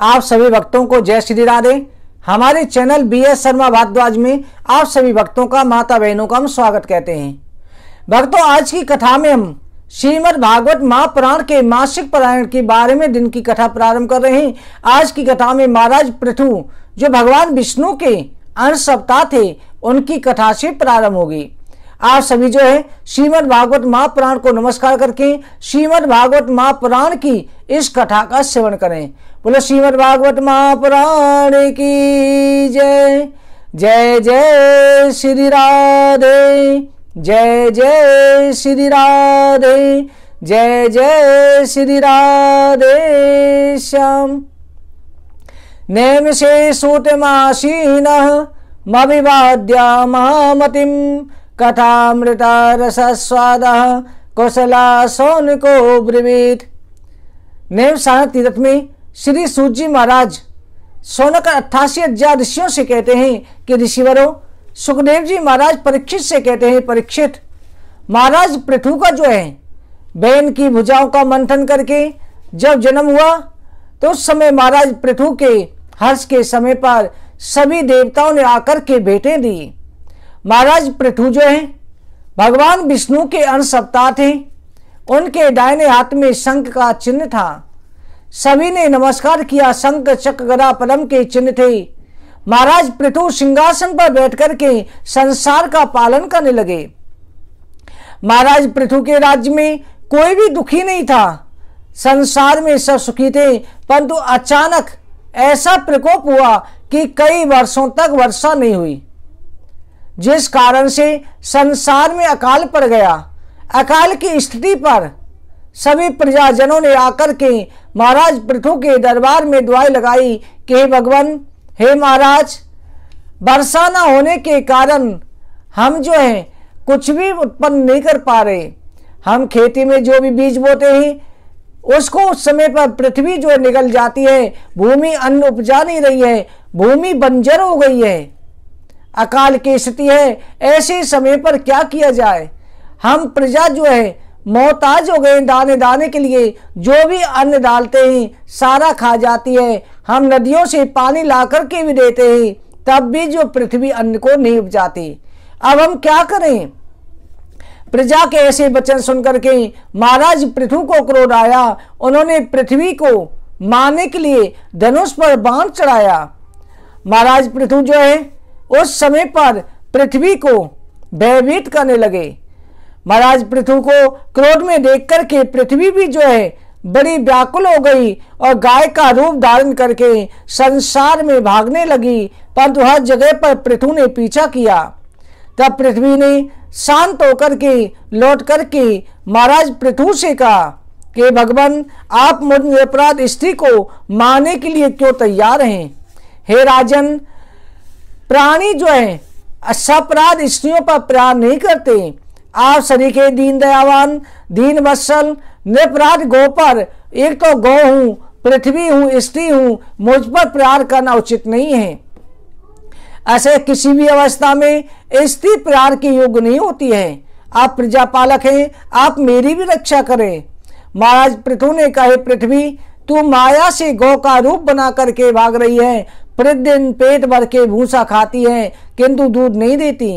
आप सभी भक्तों को जय श्री राधे हमारे channel B S Sharma Bhardwaj में आप सभी भक्तों का माता बहनों का हम स्वागत कहते हैं भक्तों आज की कथा में हम श्रीमद् भागवत महापुराण के मासिक पारायण के बारे में दिन की कथा प्रारंभ कर रहे हैं आज की कथा में महाराज पृथु जो भगवान विष्णु के अंश अवतार थे उनकी कथा से प्रारंभ होगी आप सभी जो है श्रीमद् भागवत महापुराण को नमस्कार करके श्रीमद् भागवत महापुराण की इस कथा का सेवन करें बोलो श्रीमद भागवत महापुराण की जय जय जय श्री राधे जय जय श्री राधे जय जय श्री राधे श्याम नेमिषे सूतमासीनः मविवाद्या महामतिं कथामृता रसस्वादः कुशला को ब्रवीत नेम सारक तीर्थ में श्री सूत जी महाराज सोनक अट्ठासी हजार ऋषियों से कहते हैं कि ऋषिवरों सुखदेव जी महाराज परीक्षित से कहते हैं परीक्षित महाराज पृथु का जो है बहन की भुजाओं का मंथन करके जब जन्म हुआ तो उस समय महाराज पृथु के हर्ष के समय पर सभी देवताओं ने आकर के बेटे दिए महाराज पृथु जो है भगवान विष्णु के अंश अवतार थे उनके डायने हाथ में शंख का चिन्ह था सभी ने नमस्कार किया शंख चक गदा पदम के चिन्ह थे महाराज पृथु सिंहासन पर बैठकर के संसार का पालन करने लगे महाराज पृथु के राज्य में कोई भी दुखी नहीं था संसार में सब सुखी थे परंतु अचानक ऐसा प्रकोप हुआ कि कई वर्षों तक वर्षा नहीं हुई जिस कारण से संसार में अकाल पड़ गया अकाल की स्थिति पर सभी प्रजाजनों ने आकर के महाराज पृथु के दरबार में दुआई लगाई कि हे भगवान हे महाराज वर्षा न होने के कारण हम जो हैं कुछ भी उत्पन्न नहीं कर पा रहे हम खेती में जो भी बीज बोते हैं उसको उस समय पर पृथ्वी जो निकल जाती है भूमि अन्न उपजा नहीं रही है भूमि बंजर हो गई है अकाल की स्थिति है ऐसे समय पर क्या किया जाए हम प्रजा जो है मोहताज हो गए दाने दाने के लिए जो भी अन्न डालते हैं सारा खा जाती है हम नदियों से पानी ला करके भी देते हैं तब भी जो पृथ्वी अन्न को नहीं उपजाती अब हम क्या करें प्रजा के ऐसे वचन सुन करके महाराज पृथ्वी को क्रोध आया उन्होंने पृथ्वी को मारने के लिए धनुष पर बांध चढ़ाया महाराज पृथु जो है उस समय पर पृथ्वी को भयभीत करने लगे महाराज पृथु को क्रोध में देख करके पृथ्वी भी जो है बड़ी व्याकुल हो गई और गाय का रूप धारण करके संसार में भागने लगी परंतु हर जगह पर पृथु ने पीछा किया तब पृथ्वी ने शांत होकर के लौट करके महाराज पृथु से कहा कि भगवान आप मुझ अपराध स्त्री को मारने के लिए क्यों तैयार हैं हे राजन प्राणी जो है असपराध स्त्रियों पर प्यार नहीं करते आप सभी के दीन दयावान दीन बत्सल निपराध गो पर एक तो गौ हूँ पृथ्वी हूँ स्त्री हूँ मुझ पर प्यार करना उचित नहीं है ऐसे किसी भी अवस्था में स्त्री प्यार की योग्य नहीं होती है आप प्रजापालक हैं आप मेरी भी रक्षा करें महाराज पृथु ने कहे पृथ्वी तू माया से गौ का रूप बना करके भाग रही है प्रतिदिन पेट भर के भूसा खाती है किंतु दूध नहीं देती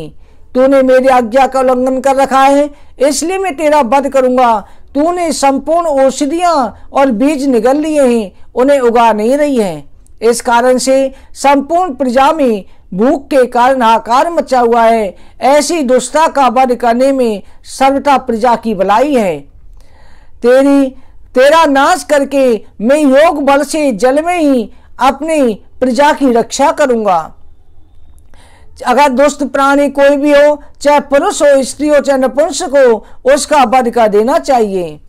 तूने मेरी आज्ञा का उल्लंघन कर रखा है इसलिए मैं तेरा वध करूंगा तूने संपूर्ण औषधियां और बीज निगल लिए हैं उन्हें उगा नहीं रही हैं इस कारण से संपूर्ण प्रजा में भूख के कारण हाकार मचा हुआ है ऐसी दुष्टता का वध करने में सर्वथा प्रजा की भलाई है तेरी तेरा नाश करके मैं योग बल से जल में ही अपनी प्रजा की रक्षा करूंगा अगर दुष्ट प्राणी कोई भी हो चाहे पुरुष हो स्त्री हो चाहे नपुंसक हो उसका वध कर देना चाहिए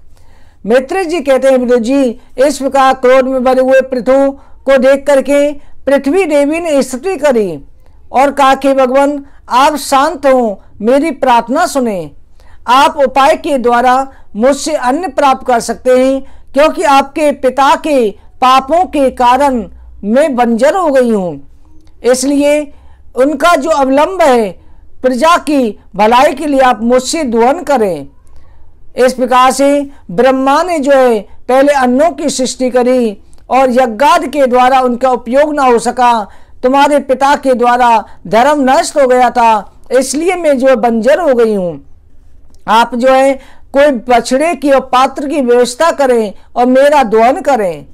मित्र जी कहते हैं विदु जी इस प्रकार क्रोध में भरे हुए पृथु को देख करके पृथ्वी देवी ने स्तुति करी और कहा कि भगवान आप शांत हो मेरी प्रार्थना सुने आप उपाय के द्वारा मुझसे अन्न प्राप्त कर सकते हैं क्योंकि आपके पिता के पापों के कारण मैं बंजर हो गई हूँ इसलिए उनका जो अवलंब है प्रजा की भलाई के लिए आप मुझसे दुहन करें इस प्रकार से ब्रह्मा ने जो है पहले अन्नों की सृष्टि करी और यज्ञाद के द्वारा उनका उपयोग ना हो सका तुम्हारे पिता के द्वारा धर्म नष्ट हो गया था इसलिए मैं जो है बंजर हो गई हूँ आप जो है कोई बछड़े की और पात्र की व्यवस्था करें और मेरा दोहन करें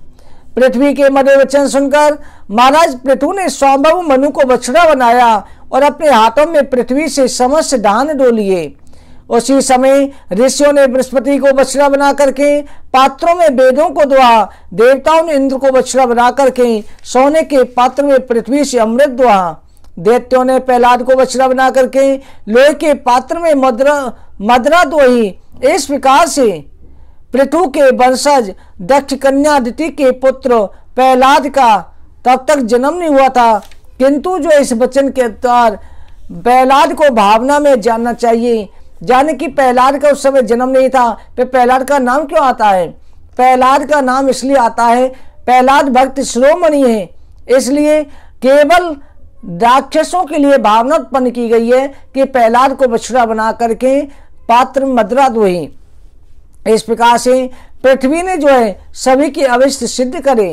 पृथ्वी के मरे वचन सुनकर महाराज पृथु ने स्वभव मनु को बछड़ा बनाया और अपने हाथों में पृथ्वी से समस्त दान डो लिए उसी समय ऋषियों ने बृहस्पति को बछड़ा बना करके पात्रों में वेदों को दुआ देवताओं ने इंद्र को बछड़ा बना करके सोने के पात्र में पृथ्वी से अमृत दुआ देवत्यों ने प्रहलाद को बछड़ा बना करके लोहे के पात्र में मदरा मदरा दुही इस प्रकार से पृथु के वंशज दक्ष कन्यादिति के पुत्र प्रहलाद का तब तक जन्म नहीं हुआ था किंतु जो इस वचन के अनुसार प्रहलाद को भावना में जानना चाहिए जाने कि प्रहलाद का उस समय जन्म नहीं था फिर प्रहलाद का नाम क्यों आता है प्रहलाद का नाम इसलिए आता है प्रहलाद भक्त श्रोमणि है इसलिए केवल राक्षसों के लिए भावना उत्पन्न की गई है कि प्रहलाद को बछड़ा बना करके पात्र मदरा दोही इस प्रकार से पृथ्वी ने जो है सभी की अविष्ट सिद्ध करे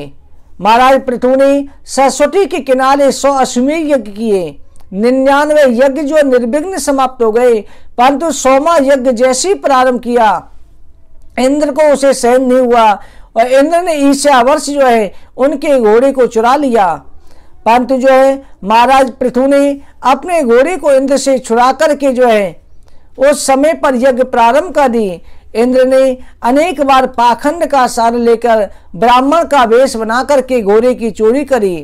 महाराज पृथ्वी ने सरस्वती के किनारे सौ अश्वमेघ यज्ञ किए निन्यानवे यज्ञ जो निर्विघ्न समाप्त हो गए परंतु सोमा यज्ञ जैसी प्रारंभ किया इंद्र को उसे सहन नहीं हुआ और इंद्र ने वर्ष जो है उनके घोड़े को चुरा लिया परंतु जो है महाराज पृथु ने अपने घोड़े को इंद्र से छुड़ा करके जो है उस समय पर यज्ञ प्रारंभ कर दी इंद्र ने अनेक बार पाखंड का सार लेकर ब्राह्मण का वेश बनाकर के घोड़े की चोरी करी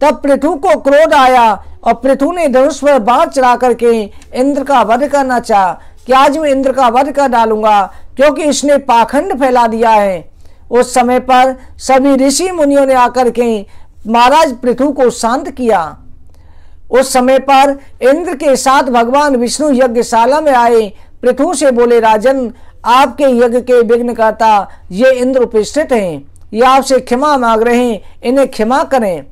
तब पृथु को क्रोध आया और पृथु ने धनुष पर बाढ़ चढ़ा करके इंद्र का वध करना चाह कि आज मैं इंद्र का वध कर डालूंगा क्योंकि इसने पाखंड फैला दिया है उस समय पर सभी ऋषि मुनियों ने आकर के महाराज पृथु को शांत किया उस समय पर इंद्र के साथ भगवान विष्णु यज्ञशाला में आए पृथु से बोले राजन आपके यज्ञ के करता ये इंद्र उपस्थित हैं ये आपसे क्षमा मांग रहे हैं इन्हें क्षमा करें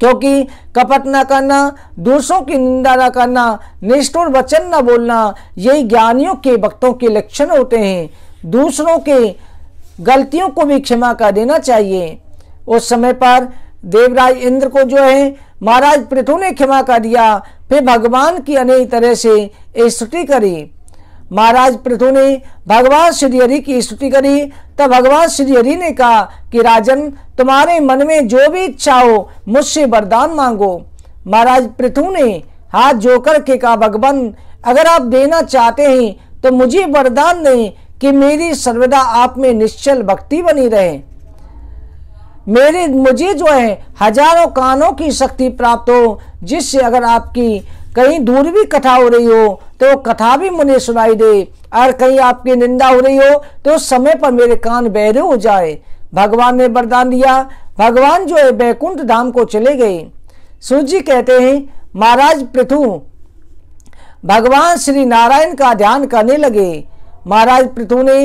क्योंकि कपट न करना दूसरों की निंदा न करना निष्ठुर वचन न बोलना यही ज्ञानियों के भक्तों के लक्षण होते हैं दूसरों के गलतियों को भी क्षमा कर देना चाहिए उस समय पर देवराज इंद्र को जो है महाराज पृथु ने क्षमा कर दिया फिर भगवान की अनेक तरह से स्तुति करी महाराज पृथु ने भगवान श्री हरि की स्तुति करी तब भगवान श्री हरि ने कहा कि राजन तुम्हारे मन में जो भी इच्छा हो मुझसे वरदान मांगो महाराज पृथु ने हाथ जोकर के कहा भगवान अगर आप देना चाहते हैं तो मुझे वरदान दें कि मेरी सर्वदा आप में निश्चल भक्ति बनी रहे मेरे मुझे जो है हजारों कानों की शक्ति प्राप्त हो जिससे अगर आपकी कहीं दूर भी कथा हो रही हो तो कथा भी मुझे सुनाई दे और कहीं आपकी निंदा हो रही हो तो समय पर मेरे कान बहरे हो जाए भगवान ने वरदान दिया भगवान जो है बैकुंठ धाम को चले गए सूजी कहते हैं महाराज पृथु भगवान श्री नारायण का ध्यान करने लगे महाराज पृथु ने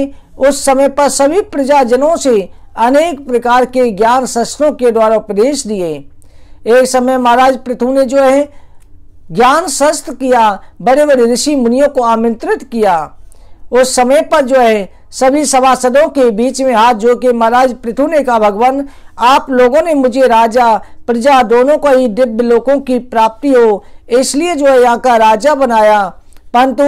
उस समय पर सभी प्रजाजनों से अनेक प्रकार के ज्ञान शस्त्रों के द्वारा उपदेश दिए एक समय महाराज पृथु ने जो है ज्ञान शस्त्र किया बड़े बड़े ऋषि मुनियों को आमंत्रित किया उस समय पर जो है सभी सभासदों के बीच में हाथ जो के महाराज पृथु ने कहा भगवान आप लोगों ने मुझे राजा प्रजा दोनों को ही दिव्य लोगों की प्राप्ति हो इसलिए जो है यहाँ का राजा बनाया परंतु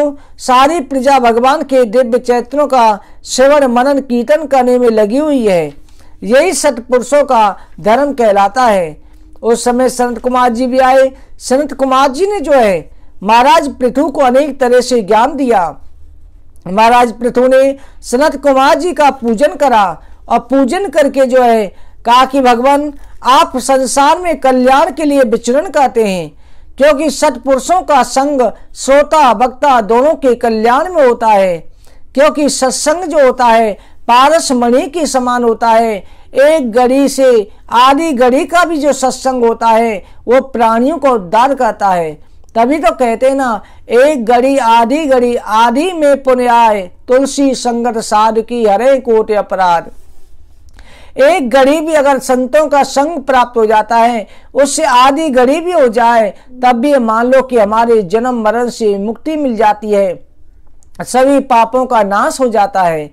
सारी प्रजा भगवान के दिव्य चैत्रों का सेवन मनन कीर्तन करने में लगी हुई है यही सत्पुरुषों का धर्म कहलाता है उस समय संत कुमार जी भी आए संत कुमार जी ने जो है महाराज पृथु को अनेक तरह से ज्ञान दिया महाराज पृथु ने संत कुमार जी का पूजन करा और पूजन करके जो है कहा कि भगवान आप संसार में कल्याण के लिए विचरण करते हैं क्योंकि सत्पुरुषों का संग श्रोता वक्ता दोनों के कल्याण में होता है क्योंकि सत्संग जो होता है पारस मणि के समान होता है एक गड़ी से आदि गढ़ी का भी जो सत्संग होता है वो प्राणियों को उद्धार करता है तभी तो कहते ना एक गड़ी आधी गड़ी आधी में पुण्य आए तुलसी संगत साध की हरे कोट अपराध एक घड़ी भी अगर संतों का संग प्राप्त हो जाता है उससे आधी गड़ी भी हो जाए तब भी मान लो कि हमारे जन्म मरण से मुक्ति मिल जाती है सभी पापों का नाश हो जाता है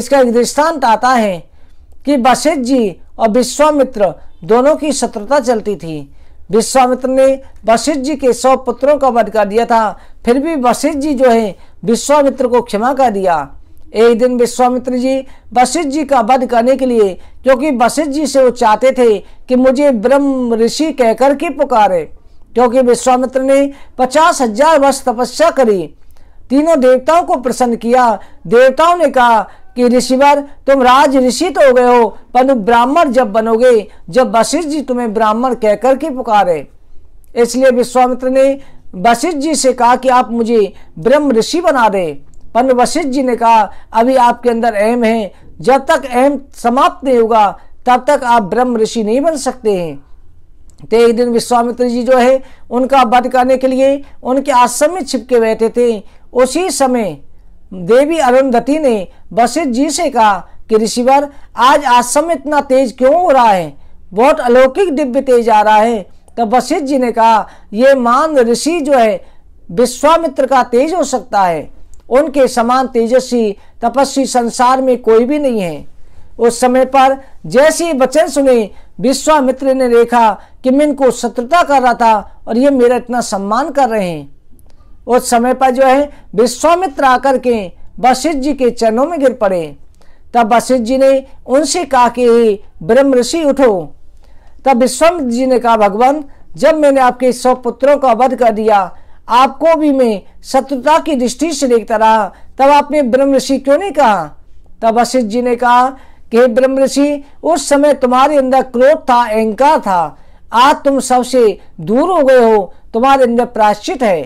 इसका एक दृष्टांत आता है कि वशिष्ठ जी और विश्वामित्र दोनों की शत्रुता चलती थी विश्वामित्र ने वशिष्ठ जी के सौ पुत्रों का वध कर दिया था फिर भी वशिष्ठ जी जो है विश्वामित्र को क्षमा कर दिया एक दिन विश्वामित्र जी वशिष्ठ जी का वध करने के लिए क्योंकि वशिष्ठ जी से वो चाहते थे कि मुझे ब्रह्म ऋषि कहकर के पुकारे क्योंकि विश्वामित्र ने पचास हजार वर्ष तपस्या करी तीनों देवताओं को प्रसन्न किया देवताओं ने कहा कि ऋषिवर तुम राज ऋषि तो हो गए हो परंतु ब्राह्मण जब बनोगे जब वशिष्ठ जी तुम्हें ब्राह्मण कहकर के पुकारे इसलिए विश्वामित्र ने वशिष्ठ जी से कहा कि आप मुझे ब्रह्म ऋषि बना दे पर वशिष्ठ जी ने कहा अभी आपके अंदर अहम है जब तक अहम समाप्त नहीं होगा तब तक आप ब्रह्म ऋषि नहीं बन सकते हैं तो एक दिन विश्वामित्र जी जो है उनका वध करने के लिए उनके आश्रम में छिपके बैठे थे उसी समय देवी अरुंधति ने वशिष्ठ जी से कहा कि ऋषिवर आज आश्रम इतना तेज क्यों हो रहा है बहुत अलौकिक दिव्य तेज आ रहा है तब वशिष्ठ जी ने कहा ये मान ऋषि जो है विश्वामित्र का तेज हो सकता है उनके समान तेजस्वी तपस्वी संसार में कोई भी नहीं है उस समय पर जैसे वचन सुने विश्वामित्र ने देखा कि मैं इनको शत्रुता कर रहा था और ये मेरा इतना सम्मान कर रहे हैं उस समय पर जो है विश्वामित्र आकर के वशिष्ठ जी के चरणों में गिर पड़े तब वशिष्ठ जी ने उनसे कहा कि ब्रह्म ऋषि उठो तब विश्वामित्र जी ने कहा भगवान जब मैंने आपके सौ पुत्रों का वध कर दिया आपको भी मैं शत्रुता की दृष्टि से देखता रहा तब आपने ब्रह्म ऋषि क्यों नहीं कहा तब वशिष्ठ जी ने कहा कि ब्रह्म ऋषि उस समय तुम्हारे अंदर क्रोध था अहंकार था आज तुम सबसे दूर हो गए हो तुम्हारे अंदर प्राश्चित है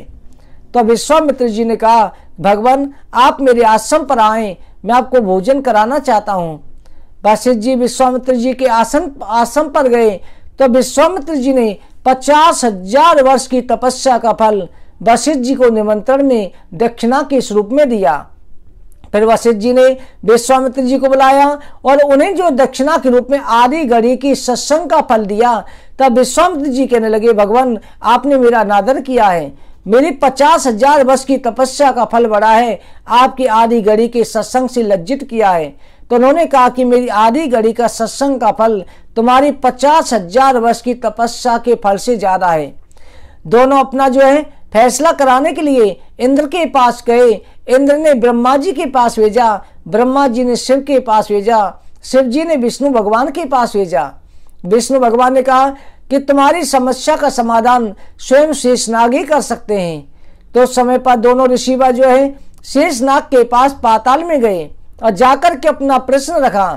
तो विश्वामित्र जी ने कहा भगवान आप मेरे आश्रम पर आए मैं आपको भोजन कराना चाहता हूँ वशिष्ठ जी विश्वामित्र जी के आसन आश्रम पर गए तो विश्वामित्र जी ने पचास हजार वर्ष की तपस्या का फल वशिष्ठ जी को निमंत्रण में दक्षिणा के स्वरूप में दिया फिर वशिष्ठ जी ने विश्वामित्र जी को बुलाया और उन्हें जो दक्षिणा के रूप में आदि घड़ी की सत्संग का फल दिया तब विश्वामित्र जी कहने लगे भगवान आपने मेरा अनादर किया है मेरी पचास हजार वर्ष की तपस्या का फल बड़ा है आपकी आधी घड़ी के सत्संग से लज्जित किया है तो उन्होंने कहा कि मेरी आधी घड़ी का सत्संग का फल तुम्हारी पचास हजार वर्ष की तपस्या के फल से ज्यादा है दोनों अपना जो है फैसला कराने के लिए इंद्र के पास गए इंद्र ने ब्रह्मा जी के पास भेजा ब्रह्मा जी ने शिव के पास भेजा शिव जी ने विष्णु भगवान के पास भेजा विष्णु भगवान ने कहा कि तुम्हारी समस्या का समाधान स्वयं शेषनाग ही कर सकते हैं तो समय पर दोनों ऋषिवा जो है शेषनाग के पास पाताल में गए और जाकर के अपना प्रश्न रखा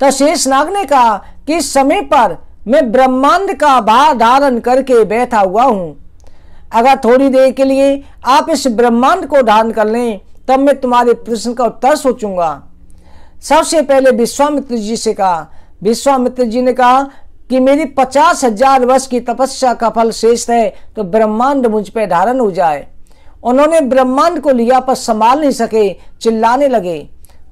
तो शेषनाग ने कहा कि समय पर मैं ब्रह्मांड का भार धारण करके बैठा हुआ हूँ अगर थोड़ी देर के लिए आप इस ब्रह्मांड को धारण कर लें तब मैं तुम्हारे प्रश्न का उत्तर सोचूंगा सबसे पहले विश्वामित्र जी से कहा विश्वामित्र जी ने कहा कि मेरी पचास हजार वर्ष की तपस्या का फल शेष है तो ब्रह्मांड मुझ पर धारण हो जाए उन्होंने ब्रह्मांड को लिया पर संभाल नहीं सके चिल्लाने लगे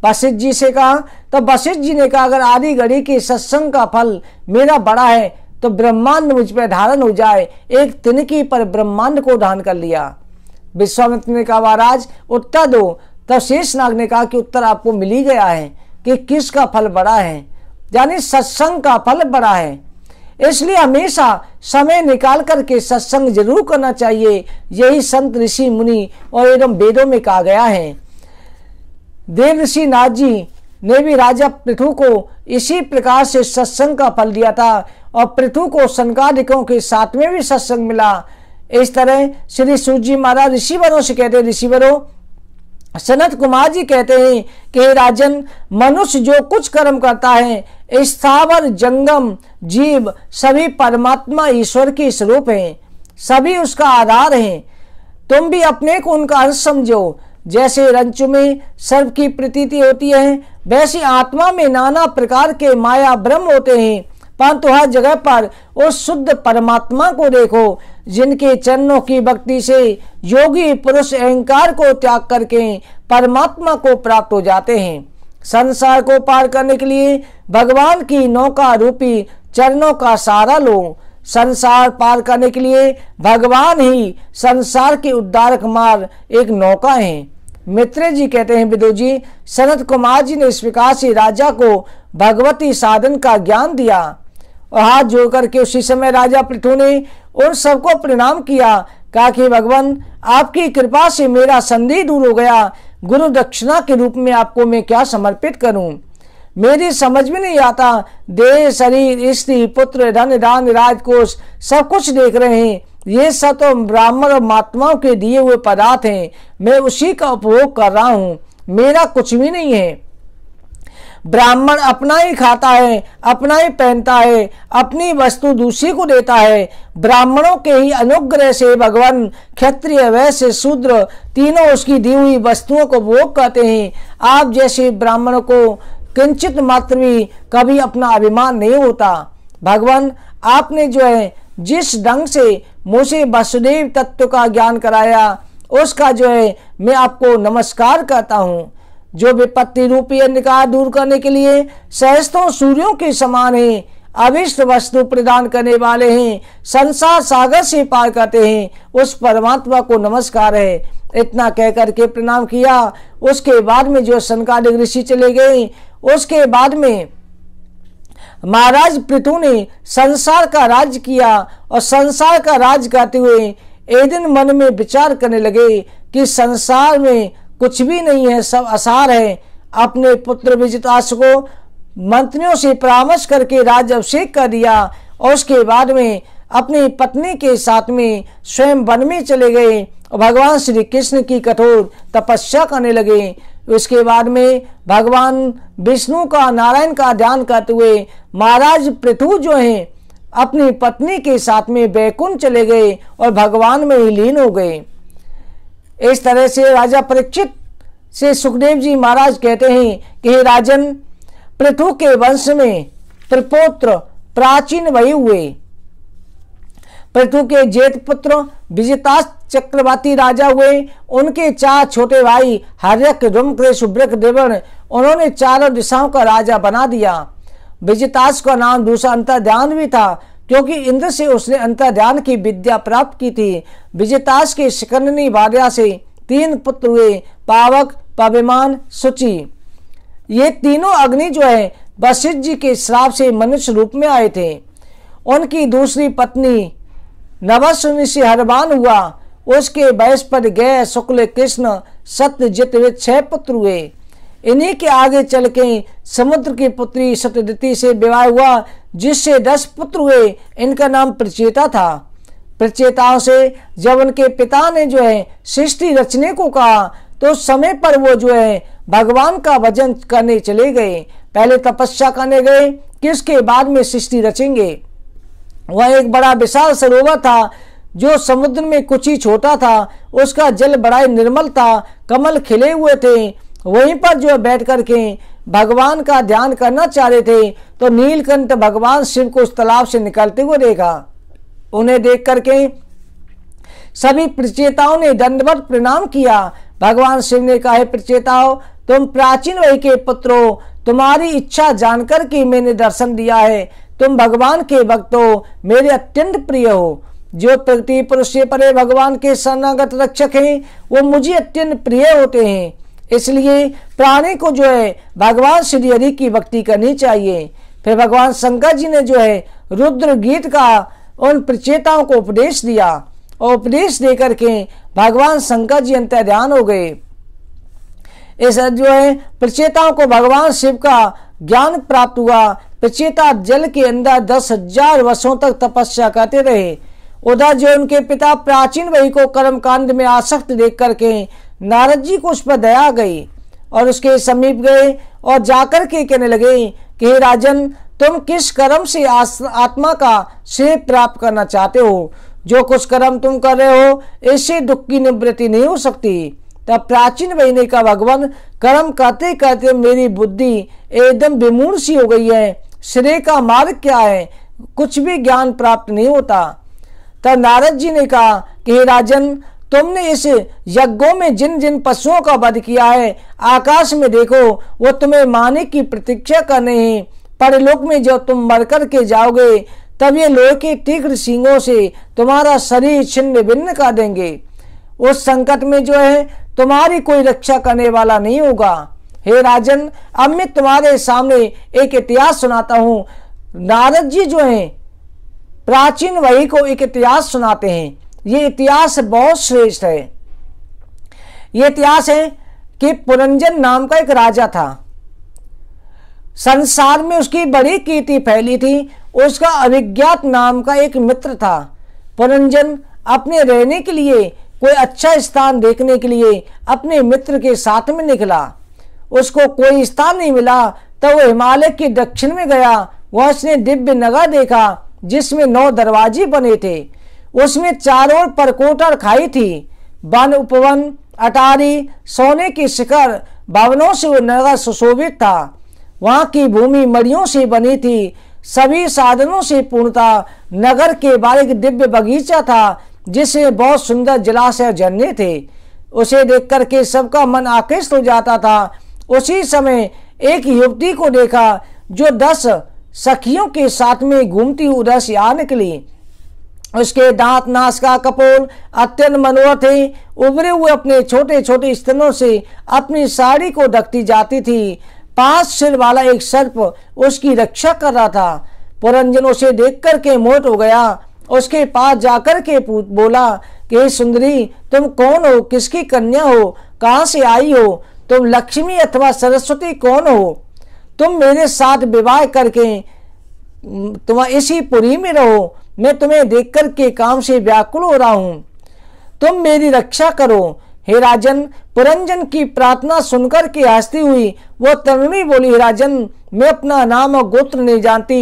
वशिष्ठ जी से कहा तो वशिष्ठ जी ने कहा अगर आधी घड़ी के सत्संग का फल मेरा बड़ा है तो ब्रह्मांड मुझ पर धारण हो जाए एक तिनकी पर ब्रह्मांड को धारण कर लिया विश्वामित्र ने कहा महाराज उत्तर दो तब शेष नाग ने कहा कि उत्तर आपको मिल ही गया है कि किसका फल बड़ा है यानी सत्संग का फल बड़ा है इसलिए हमेशा समय निकाल करके सत्संग जरूर करना चाहिए यही संत ऋषि मुनि और एवं वेदों में कहा गया है देव ऋषि नाथ जी ने भी राजा पृथु को इसी प्रकार से सत्संग का फल दिया था और पृथु को संकादिकों के साथ में भी सत्संग मिला इस तरह श्री सूजी महाराज ऋषिवरों से कहते ऋषिवरों सनत कुमार जी कहते हैं कि राजन मनुष्य जो कुछ कर्म करता है स्थावर जंगम जीव सभी परमात्मा ईश्वर के स्वरूप हैं सभी उसका आधार हैं तुम भी अपने को उनका अंश समझो जैसे रंच में सर्व की प्रतीति होती है वैसी आत्मा में नाना प्रकार के माया ब्रह्म होते हैं परंतु हर जगह पर उस शुद्ध परमात्मा को देखो जिनके चरणों की भक्ति से योगी पुरुष अहंकार को त्याग करके परमात्मा को प्राप्त हो जाते हैं संसार को पार करने के लिए भगवान की नौका रूपी चरणों का सहारा लो संसार पार करने के लिए भगवान ही संसार के उद्धारक मार एक नौका है मित्र जी कहते हैं विदु जी सनत कुमार जी ने इस से राजा को भगवती साधन का ज्ञान दिया और हाथ जोड़ करके उसी समय राजा पृथु ने उन सबको प्रणाम किया कहा कि भगवान आपकी कृपा से मेरा संदेह दूर हो गया गुरु दक्षिणा के रूप में आपको मैं क्या समर्पित करूं मेरी समझ में नहीं आता देह शरीर स्त्री पुत्र धन धान राजकोष सब कुछ देख रहे हैं ये सब तो ब्राह्मण और महात्माओं के दिए हुए पदार्थ हैं मैं उसी का उपभोग कर रहा हूँ मेरा कुछ भी नहीं है ब्राह्मण अपना ही खाता है अपना ही पहनता है अपनी वस्तु दूसरी को देता है ब्राह्मणों के ही अनुग्रह से भगवान क्षत्रिय वैश्य शूद्र तीनों उसकी दी हुई वस्तुओं को भोग करते हैं आप जैसे ब्राह्मणों को किंचित मात्र भी कभी अपना अभिमान नहीं होता भगवान आपने जो है जिस ढंग से मुझे वसुदेव तत्व का ज्ञान कराया उसका जो है मैं आपको नमस्कार करता हूँ जो विपत्ति रूपी अंधकार दूर करने के लिए सहस्त्रों सूर्यों के समान है अविष्ट वस्तु प्रदान करने वाले हैं संसार सागर से पार करते हैं उस परमात्मा को नमस्कार है इतना कहकर के प्रणाम किया उसके बाद में जो सनकादिक ऋषि चले गए उसके बाद में महाराज पृथु ने संसार का राज किया और संसार का राज करते हुए एक दिन मन में विचार करने लगे कि संसार में कुछ भी नहीं है सब आसार है अपने पुत्र विजिताश को मंत्रियों से परामर्श करके राज अभिषेक कर दिया और उसके बाद में अपनी पत्नी के साथ में स्वयं वन में चले गए और भगवान श्री कृष्ण की कठोर तपस्या करने लगे उसके बाद में भगवान विष्णु का नारायण का ध्यान करते हुए महाराज पृथु जो हैं अपनी पत्नी के साथ में बैकुंठ चले गए और भगवान में ही लीन हो गए इस तरह से राजा परीक्षित से सुखदेव जी महाराज कहते हैं कि राजन पृथु के वंश में त्रिपोत्र प्राचीन वही हुए पृथु के जेत पुत्र विजेता चक्रवाती राजा हुए उनके चार छोटे भाई हरक रुमक्रे सुब्रक देवन उन्होंने चारों दिशाओं का राजा बना दिया विजेताश का नाम दूसरा अंतर्ध्यान भी था क्योंकि इंद्र से उसने अंतर्ध्यान की विद्या प्राप्त की थी विजेताश के शिकंदनी भार्या से तीन पुत्र हुए पावक पविमान सुचि ये तीनों अग्नि जो है वशिष्ठ जी के श्राप से मनुष्य रूप में आए थे उनकी दूसरी पत्नी नवस्वनिषि हरवान हुआ उसके वयस पर गए शुक्ल कृष्ण सत्य जित वे छह पुत्र हुए इन्हीं के आगे चल के समुद्र की पुत्री सत्यदति से विवाह हुआ जिससे दस पुत्र हुए इनका नाम प्रचेता था प्रचेताओं से जब उनके पिता ने जो है सृष्टि रचने को कहा तो समय पर वो जो है भगवान का भजन करने चले गए पहले तपस्या करने गए कि उसके बाद में सृष्टि रचेंगे वह एक बड़ा विशाल सरोवर था जो समुद्र में कुछ ही छोटा था उसका जल बड़ा ही निर्मल था कमल खिले हुए थे वहीं पर जो बैठ कर के भगवान का ध्यान करना चाह रहे थे तो नीलकंठ भगवान शिव को उस तालाब से निकलते हुए देखा उन्हें देख करके सभी प्रचेताओं ने दंडवत प्रणाम किया भगवान शिव ने कहा प्रचेताओं तुम प्राचीन वही के पुत्रो तुम्हारी इच्छा जानकर के मैंने दर्शन दिया है तुम भगवान के भक्त हो मेरे अत्यंत प्रिय हो जो प्रकृति पुरुष से परे भगवान के शरणागत रक्षक हैं वो मुझे अत्यंत प्रिय होते हैं इसलिए प्राणी को जो है भगवान श्री हरि की भक्ति करनी चाहिए फिर भगवान शंकर जी ने जो है रुद्र गीत का उन प्रचेताओं को उपदेश दिया और उपदेश देकर के भगवान शंकर जी ध्यान हो गए इस जो है प्रचेताओं को भगवान शिव का ज्ञान प्राप्त हुआ पचेता जल के अंदर दस हजार वर्षों तक तपस्या करते रहे उधर जो उनके पिता प्राचीन वही को कर्म कांड में आसक्त देख करके नारद जी को उस पर दया गई और उसके समीप गए और जाकर के कहने लगे कि हे राजन तुम किस कर्म से आत्मा का श्रेय प्राप्त करना चाहते हो जो कुछ कर्म तुम कर रहे हो इससे दुख की निवृत्ति नहीं हो सकती तब प्राचीन महीने का भगवान कर्म करते करते मेरी बुद्धि एकदम विमूर्ण सी हो गई है श्रेय का मार्ग क्या है कुछ भी ज्ञान प्राप्त नहीं होता तब नारद जी ने कहा कि हे राजन तुमने इस यज्ञों में जिन जिन पशुओं का वध किया है आकाश में देखो वो तुम्हें माने की प्रतीक्षा कर नहीं परलोक में जब तुम मर कर के जाओगे तब ये लोहे के तीघ्र सिंगों से तुम्हारा शरीर छिन्न भिन्न कर देंगे उस संकट में जो है तुम्हारी कोई रक्षा करने वाला नहीं होगा हे राजन अब मैं तुम्हारे सामने एक इतिहास सुनाता हूँ नारद जी जो हैं प्राचीन वही को एक इतिहास सुनाते हैं ये इतिहास बहुत श्रेष्ठ है ये इतिहास है कि पुरंजन नाम का एक राजा था संसार में उसकी बड़ी कीर्ति फैली थी उसका अभिज्ञात नाम का एक मित्र था पुरंजन अपने रहने के लिए कोई अच्छा स्थान देखने के लिए अपने मित्र के साथ में निकला उसको कोई स्थान नहीं मिला तब वो हिमालय के दक्षिण में गया वह उसने दिव्य नगर देखा जिसमें नौ दरवाजे बने थे उसमें चारों परकोटर खाई थी वन उपवन अटारी सोने के शिखर भवनों से वो नगर सुशोभित था वहाँ की भूमि मड़ियों से बनी थी सभी साधनों से पूर्ण था नगर के बारीक दिव्य बगीचा था जिसमें बहुत सुंदर जलाशय झरने थे उसे देखकर के सबका मन आकृष्ट हो जाता था उसी समय एक युवती को देखा जो दस सखियों के साथ में घूमती उधर से आ निकली उसके दांत नाश का कपोल अत्यंत मनोहर थे उभरे हुए अपने छोटे छोटे स्तनों से अपनी साड़ी को ढकती जाती थी पांच सिर वाला एक सर्प उसकी रक्षा कर रहा था पुरंजन उसे देख कर के मोट हो गया उसके पास जाकर के बोला कि सुंदरी तुम कौन हो किसकी कन्या हो कहाँ से आई हो तुम लक्ष्मी अथवा सरस्वती कौन हो तुम मेरे साथ विवाह करके तुम इसी पुरी में रहो मैं तुम्हें देख कर के काम से व्याकुल हो रहा हूँ तुम मेरी रक्षा करो हे राजन पुरंजन की प्रार्थना सुनकर के हंसती हुई वो तरुणी बोली राजन मैं अपना नाम और गोत्र नहीं जानती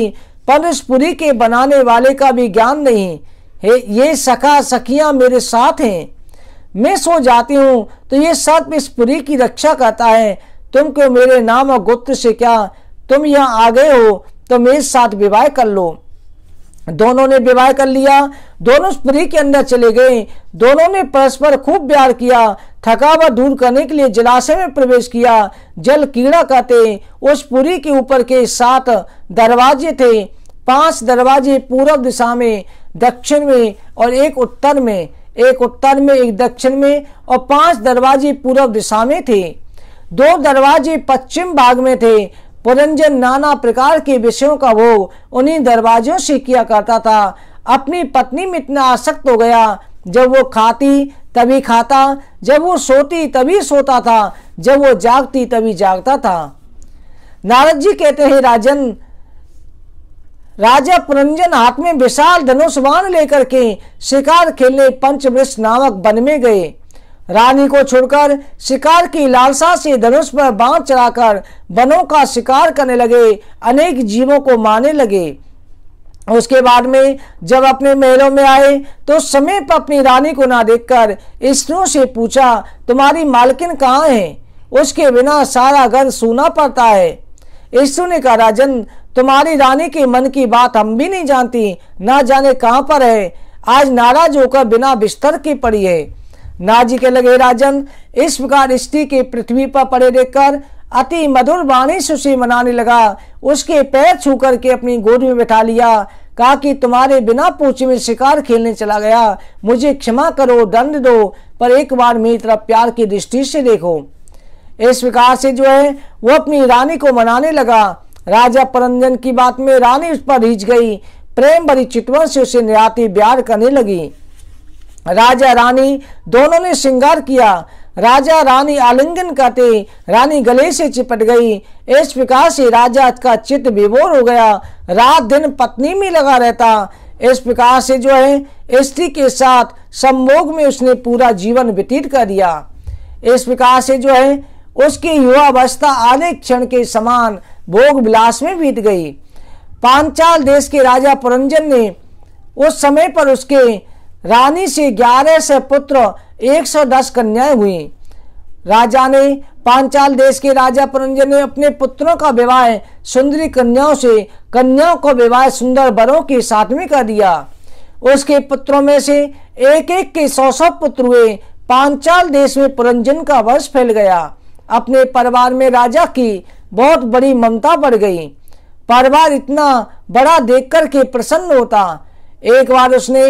पर उस पुरी के बनाने वाले का भी ज्ञान नहीं हे ये सखा सखियाँ मेरे साथ हैं मैं सो जाती हूँ तो ये सर्प इस पुरी की रक्षा करता है तुमको मेरे नाम और गुप्त से क्या तुम यहाँ आ गए हो तो मेरे साथ विवाह कर लो दोनों ने विवाह कर लिया दोनों स्प्री के अंदर चले गए दोनों ने परस्पर खूब प्यार किया थकावट दूर करने के लिए जलाशय में प्रवेश किया जल कीड़ा कहते उस पुरी के ऊपर के सात दरवाजे थे पांच दरवाजे पूर्व दिशा में दक्षिण में और एक उत्तर में एक उत्तर में एक दक्षिण में और पांच दरवाजे पूर्व दिशा में थे दो दरवाजे पश्चिम भाग में थे पुरंजन नाना प्रकार के विषयों का भोग उन्हीं दरवाजों से किया करता था अपनी पत्नी में इतना आसक्त हो गया जब वो खाती तभी खाता जब वो सोती तभी सोता था जब वो जागती तभी जागता था नारद जी कहते हैं राजन राजा पुरंजन हाथ में विशाल धनुष धनुषवान लेकर के शिकार खेलने पंचवृक्ष नामक वन में गए रानी को छोड़कर शिकार की लालसा से धनुष पर बांध चढ़ाकर वनों का शिकार करने लगे अनेक जीवों को मारने लगे उसके बाद में जब अपने महलों में आए तो समय पर अपनी रानी को ना देखकर स्त्रियों से पूछा तुम्हारी मालकिन कहाँ है उसके बिना सारा घर सूना पड़ता है स्त्रियों ने कहा राजन तुम्हारी रानी के मन की बात हम भी नहीं जानती ना जाने कहाँ पर है आज नाराज होकर बिना बिस्तर के पड़ी है नाजी के लगे राजन इस प्रकार स्त्री के पृथ्वी पर पड़े देखकर अति मधुर वाणी से उसे मनाने लगा उसके पैर छू करके अपनी गोद में बैठा लिया कहा कि तुम्हारे बिना पूछे में शिकार खेलने चला गया मुझे क्षमा करो दंड दो पर एक बार मेरी तरफ प्यार की दृष्टि से देखो इस प्रकार से जो है वो अपनी रानी को मनाने लगा राजा परंजन की बात में रानी उस पर रिझ गई प्रेम भरी चितवन से उसे निराती प्यार करने लगी राजा रानी दोनों ने श्रृंगार किया राजा रानी आलिंगन करते रानी गले से चिपट गई इस प्रकार से राजा का चित्त विभोर हो गया रात दिन पत्नी में लगा रहता इस प्रकार से जो है स्त्री के साथ संभोग में उसने पूरा जीवन व्यतीत कर दिया इस प्रकार से जो है उसकी युवावस्था आधे क्षण के समान भोग विलास में बीत गई पांचाल देश के राजा पुरंजन ने उस समय पर उसके रानी से ग्यारह से पुत्र दस कन्याएं हुई राजा ने पांचाल देश के राजा पुरंजन ने अपने पुत्रों का विवाह सुंदरी कन्याओं से कन्याओं को विवाह सुंदर बरों के साथ में कर दिया उसके पुत्रों में से एक एक के सौ सौ पुत्र हुए पांचाल देश में पुरंजन का वर्ष फैल गया अपने परिवार में राजा की बहुत बड़ी ममता बढ़ गई परिवार इतना बड़ा देखकर के प्रसन्न होता एक बार उसने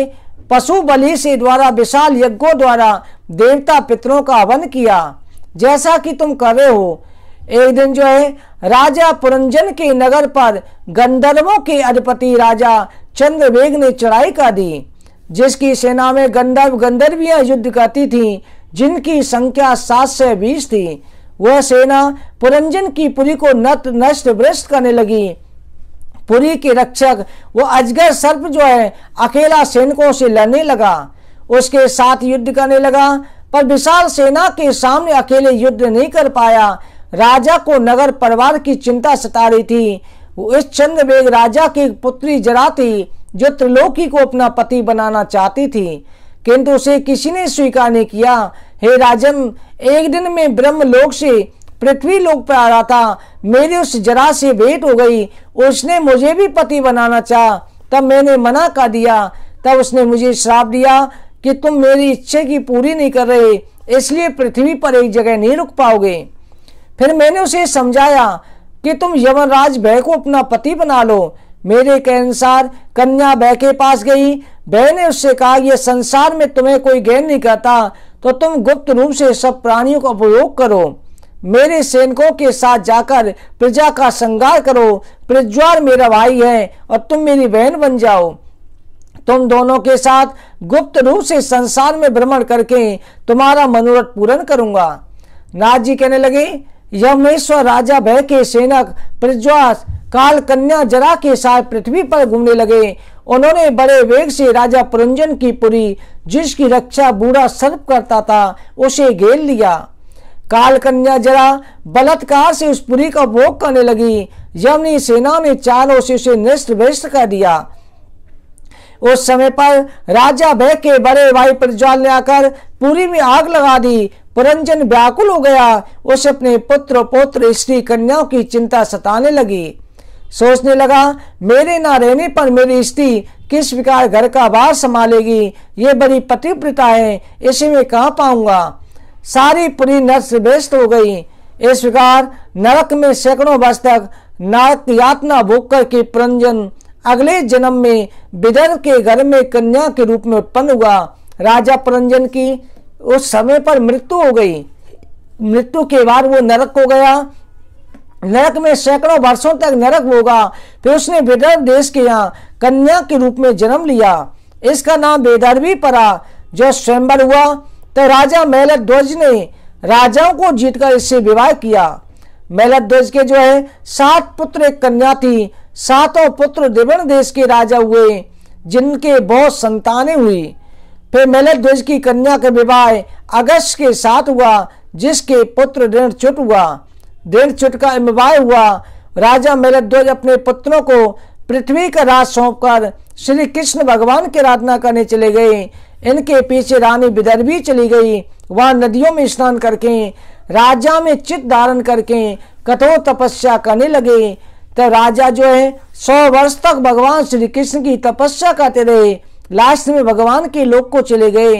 पशु बलि से द्वारा विशाल यज्ञों द्वारा देवता पितरों का हवन किया जैसा कि तुम कर रहे हो एक दिन जो है राजा पुरंजन के नगर पर गंधर्वों के अधिपति राजा चंद्रवेग ने चढ़ाई कर दी जिसकी सेना में गंधर्व गंधर्वियां युद्ध करती थीं जिनकी संख्या सात सौ बीस थी वह सेना पुरंजन की पुरी को नत नष्ट भ्रष्ट करने लगी पुरी के रक्षक वो अजगर सर्प जो है अकेला सैनिकों से लड़ने लगा उसके साथ युद्ध करने लगा पर विशाल सेना के सामने अकेले युद्ध नहीं कर पाया राजा को नगर परिवार की चिंता सता रही थी इस चंद्र बेग राजा की पुत्री जरा थी जो त्रिलोकी को अपना पति बनाना चाहती थी किंतु उसे किसी ने स्वीकार नहीं किया हे राजन एक दिन में ब्रह्म लोक से पृथ्वी लोक पर आ रहा था मेरी उस जरा से भेंट हो गई उसने मुझे भी पति बनाना चाह तब मैंने मना कर दिया तब उसने मुझे श्राप दिया कि तुम मेरी इच्छा की पूरी नहीं कर रहे इसलिए पृथ्वी पर एक जगह नहीं रुक पाओगे फिर मैंने उसे समझाया कि तुम यमराज भय को अपना पति बना लो मेरे के अनुसार कन्या बह के पास गई बह ने उससे कहा यह संसार में तुम्हें कोई गैन नहीं करता तो तुम गुप्त रूप से सब प्राणियों का उपयोग करो मेरे सैनिकों के साथ जाकर प्रजा का श्रृंगार करो प्रज्वार मेरा भाई है और तुम मेरी बहन बन जाओ तुम दोनों के साथ गुप्त रूप से संसार में भ्रमण करके तुम्हारा मनोरथ पूर्ण करूंगा नाथ जी कहने लगे यमेश्वर राजा भय के सेनक प्रज्वास काल कन्या जरा के साथ पृथ्वी पर घूमने लगे उन्होंने बड़े वेग से राजा पुरंजन की पुरी जिसकी रक्षा बूढ़ा सर्प करता था उसे घेर लिया कालकन्या जरा बलात्कार से उस पुरी का भोग करने लगी यमनी सेना ने चारों से उसे नष्ट व्यस्त कर दिया उस समय पर राजा भय के बड़े भाई प्रज्वाल ने आकर पूरी में आग लगा दी पुरंजन व्याकुल हो गया उसे अपने पुत्र पुत्र स्त्री कन्याओं की चिंता सताने लगी सोचने लगा मेरे ना रहने पर मेरी स्त्री किस प्रकार घर का बार संभालेगी ये बड़ी पतिव्रता है इसे मैं कहाँ पाऊंगा सारी पूरी नर्स व्यस्त हो गई इस प्रकार नरक में सैकड़ों वर्ष तक नरक यातना भोग करके प्रंजन अगले जन्म में बिदर के घर में कन्या के रूप में उत्पन्न हुआ राजा प्रंजन की उस समय पर मृत्यु हो गई मृत्यु के बाद वो नरक हो गया नरक में सैकड़ों वर्षों तक नरक होगा फिर उसने विदर्भ देश के यहाँ कन्या के रूप में जन्म लिया इसका नाम बेदर्वी पड़ा जो स्वयं हुआ तो राजा ध्वज ने राजाओं को जीतकर इससे विवाह किया ध्वज के जो है सात पुत्र एक कन्या थी सातों पुत्र दिवन देश के राजा हुए जिनके बहुत संतानें हुई फिर ध्वज की कन्या का विवाह अगस्त के साथ हुआ जिसके पुत्र ऋण चुट हुआ दृढ़ चुटका इमवाय हुआ राजा मेलध्वज अपने पुत्रों को पृथ्वी का राज सौंपकर श्री कृष्ण भगवान की आराधना करने चले गए इनके पीछे रानी विदर्भी चली गई वह नदियों में स्नान करके राजा में चित धारण करके कठोर तपस्या करने लगे तब राजा जो है सौ वर्ष तक भगवान श्री कृष्ण की तपस्या करते रहे लास्ट में भगवान के लोक को चले गए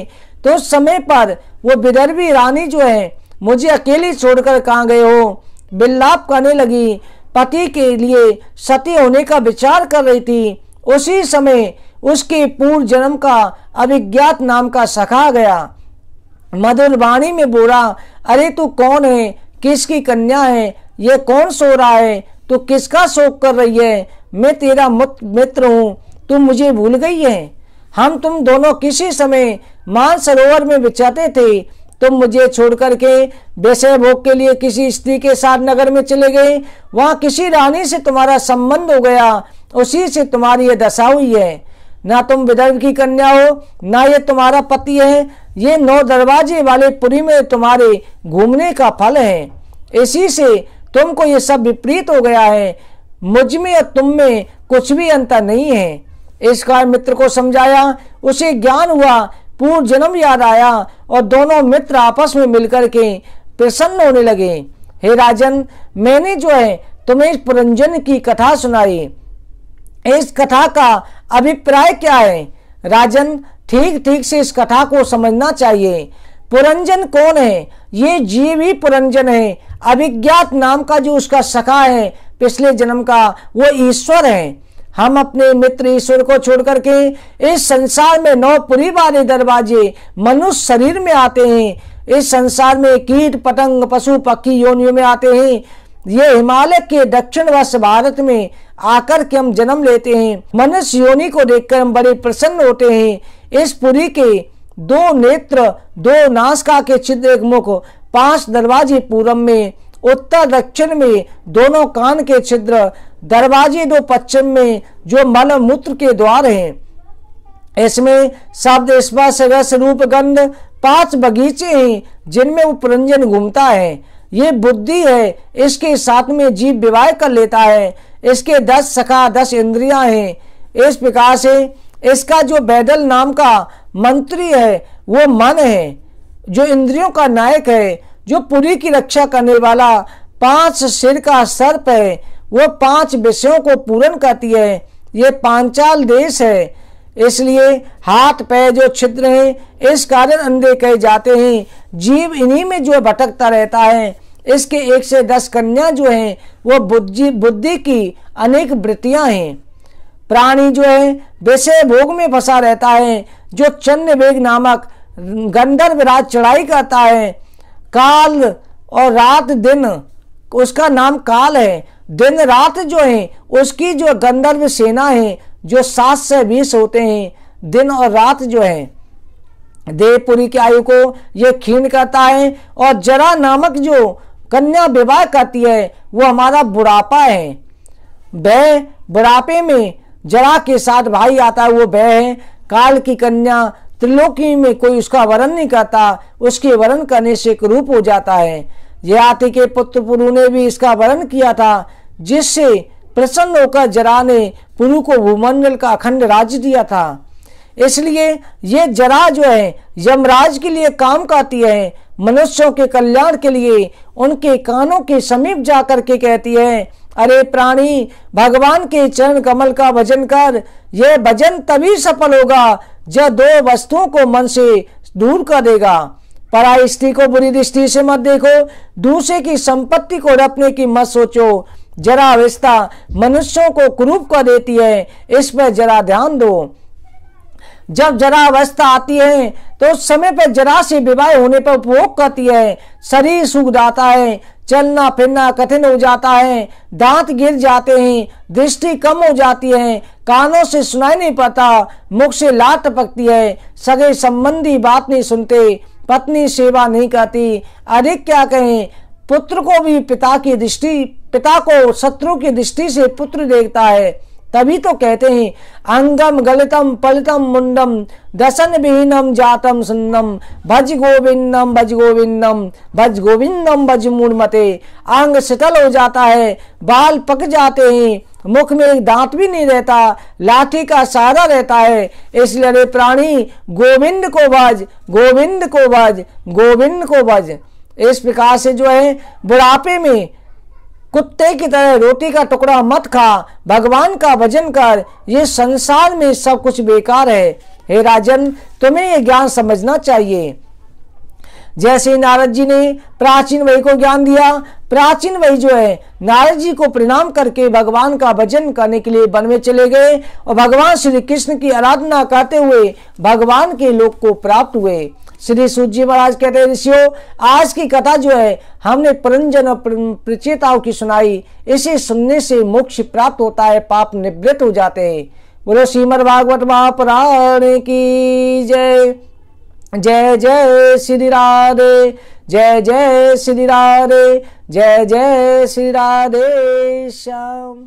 तो उस समय पर वो विदर्भी रानी जो है मुझे अकेली छोड़कर कहाँ गए हो बिल्लाप करने लगी पति के लिए सती होने का विचार कर रही थी उसी समय उसके पूर्व जन्म का अभिज्ञात नाम का सखा गया मधुर वाणी में बोला अरे तू कौन है किसकी कन्या है ये कौन सो रहा है तू किसका शोक कर रही है मैं तेरा मित्र हूँ तुम मुझे भूल गई है हम तुम दोनों किसी समय मानसरोवर में बिछाते थे तुम मुझे छोड़कर के वैसे भोग के लिए किसी स्त्री के साथ नगर में चले गए वहाँ किसी रानी से तुम्हारा संबंध हो गया उसी से तुम्हारी ये दशा हुई है ना तुम विदर्भ की कन्या हो ना ये तुम्हारा पति है ये नौ दरवाजे वाले पुरी में तुम्हारे घूमने का फल है इसी से तुमको ये सब विपरीत हो गया है मुझ में या तुम में कुछ भी अंतर नहीं है इस कार मित्र को समझाया उसे ज्ञान हुआ पूर्ण जन्म याद आया और दोनों मित्र आपस में मिलकर के प्रसन्न होने लगे हे राजन मैंने जो है तुम्हें इस पुरंजन की कथा सुनाई इस कथा का अभिप्राय क्या है राजन ठीक ठीक से इस कथा को समझना चाहिए पुरंजन कौन है ये जीव ही पुरंजन है अभिज्ञात नाम का जो उसका सखा है पिछले जन्म का वो ईश्वर है हम अपने मित्र ईश्वर को छोड़कर के इस संसार में नौ पुरी वाले दरवाजे मनुष्य शरीर में आते हैं इस संसार में कीट पतंग पशु पक्षी योनियों में आते हैं ये हिमालय के दक्षिण वश भारत में आकर के हम जन्म लेते हैं मनुष्य योनि को देखकर हम बड़े प्रसन्न होते हैं इस पुरी के दो नेत्र दो नासका के छिद्र एक मुख पांच दरवाजे पूरब में उत्तर दक्षिण में दोनों कान के छिद्र दरवाजे दो पश्चिम में जो मल मूत्र के द्वार हैं इसमें शब्द स्पर्श रस रूप गंध पांच बगीचे हैं जिनमें उपरंजन घूमता है ये बुद्धि है इसके साथ में जीव विवाह कर लेता है इसके दस सखा दस इंद्रियां हैं इस प्रकार से इसका जो बैदल नाम का मंत्री है वो मन है जो इंद्रियों का नायक है जो पुरी की रक्षा करने वाला पांच सिर का सर्प है वो पांच विषयों को पूर्ण करती है ये पांचाल देश है इसलिए हाथ पैर जो छिद्र हैं इस कारण अंधे कहे जाते हैं जीव इन्हीं में जो भटकता रहता है इसके एक से दस कन्या जो हैं वो बुद्धि बुद्धि की अनेक वृत्तियां हैं प्राणी जो है विषय भोग में फंसा रहता है जो चंद वेग नामक गंधर्व राज चढ़ाई करता है काल और रात दिन उसका नाम काल है दिन रात जो है उसकी जो गंधर्व सेना है जो सात से बीस होते हैं दिन और रात जो है देवपुरी की आयु को ये खीन करता है और जरा नामक जो कन्या विवाह करती है वो हमारा बुढ़ापा है वह बुढ़ापे में जरा के साथ भाई आता है वो वह है काल की कन्या त्रिलोकी में कोई उसका वरण नहीं करता उसके वरण करने से एक रूप हो जाता है आती के पुत्र पुरु ने भी इसका वरण किया था जिससे प्रसन्न होकर जरा ने पुरु को भूमंडल का अखंड राज्य दिया था इसलिए ये जरा जो है यमराज के लिए काम करती है मनुष्यों के कल्याण के लिए उनके कानों के समीप जाकर के कहती है अरे प्राणी भगवान के चरण कमल का भजन कर यह भजन तभी सफल होगा जब दो वस्तुओं को मन से दूर कर देगा पराई स्त्री को बुरी दृष्टि से मत देखो दूसरे की संपत्ति को रखने की मत सोचो जरा अवस्था मनुष्यों को कुरूप कर देती है इस पर जरा ध्यान दो जब जरा अवस्था आती है तो उस समय पर जरा से विवाह होने पर उपभोग करती है शरीर सूख जाता है चलना फिरना कठिन हो जाता है दांत गिर जाते हैं दृष्टि कम हो जाती है कानों से सुनाई नहीं पाता मुख से लात पकती है सगे संबंधी बात नहीं सुनते पत्नी सेवा नहीं करती अधिक क्या कहें पुत्र को भी पिता की दृष्टि पिता को शत्रु की दृष्टि से पुत्र देखता है तभी तो कहते हैं अंगम गलितम पलितम मुंडम दशन विहीनम जातम सुन्नम भज गोविंदम भज गोविंदम भज गोविंदम भज मूर्मते अंग शिथिल हो जाता है बाल पक जाते हैं मुख में एक दांत भी नहीं रहता लाठी का सहारा रहता है इसलिए अरे प्राणी गोविंद को भज गोविंद को भज गोविंद को भज इस प्रकार से जो है बुढ़ापे में कुत्ते की तरह रोटी का टुकड़ा मत खा भगवान का भजन कर ये संसार में सब कुछ बेकार है हे राजन तुम्हें ये ज्ञान समझना चाहिए जैसे नारद जी ने प्राचीन वही को ज्ञान दिया प्राचीन वही जो है नारद जी को प्रणाम करके भगवान का भजन करने के लिए वन में चले गए और भगवान श्री कृष्ण की आराधना करते हुए भगवान के लोक को प्राप्त हुए श्री सूर्य जी महाराज कहते हैं ऋषियों आज की कथा जो है हमने परंजन और प्रचेताओं की सुनाई इसे सुनने से मोक्ष प्राप्त होता है पाप निवृत्त हो जाते हैं बोलो श्रीमद भागवत महापुराण की जय जय जय श्री राधे जय जय श्री राधे जय जय श्री राधे श्याम